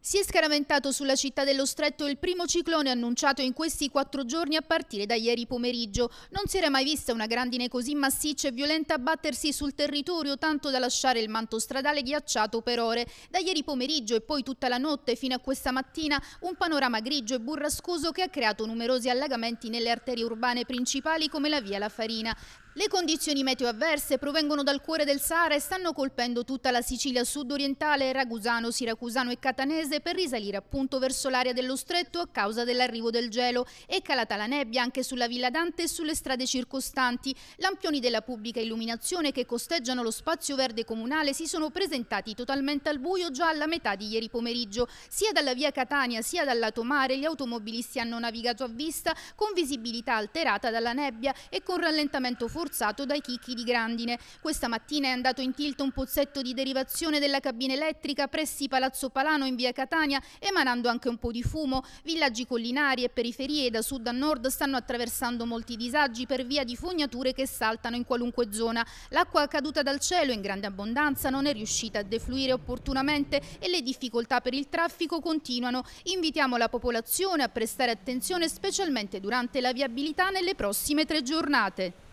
Si è scaramentato sulla città dello stretto il primo ciclone annunciato in questi quattro giorni a partire da ieri pomeriggio. Non si era mai vista una grandine così massiccia e violenta abbattersi sul territorio tanto da lasciare il manto stradale ghiacciato per ore. Da ieri pomeriggio e poi tutta la notte fino a questa mattina un panorama grigio e burrascoso che ha creato numerosi allagamenti nelle arterie urbane principali come la via La Farina. Le condizioni meteo avverse provengono dal cuore del Sahara e stanno colpendo tutta la Sicilia sudorientale, ragusano, siracusano e catanese per risalire appunto verso l'area dello stretto a causa dell'arrivo del gelo. È calata la nebbia anche sulla Villa Dante e sulle strade circostanti. Lampioni della pubblica illuminazione che costeggiano lo spazio verde comunale si sono presentati totalmente al buio già alla metà di ieri pomeriggio. Sia dalla via Catania sia dal lato mare gli automobilisti hanno navigato a vista con visibilità alterata dalla nebbia e con rallentamento forzato forzato dai chicchi di grandine. Questa mattina è andato in tilt un pozzetto di derivazione della cabina elettrica presso Palazzo Palano in via Catania, emanando anche un po' di fumo. Villaggi collinari e periferie da sud a nord stanno attraversando molti disagi per via di fognature che saltano in qualunque zona. L'acqua caduta dal cielo in grande abbondanza non è riuscita a defluire opportunamente e le difficoltà per il traffico continuano. Invitiamo la popolazione a prestare attenzione specialmente durante la viabilità nelle prossime tre giornate.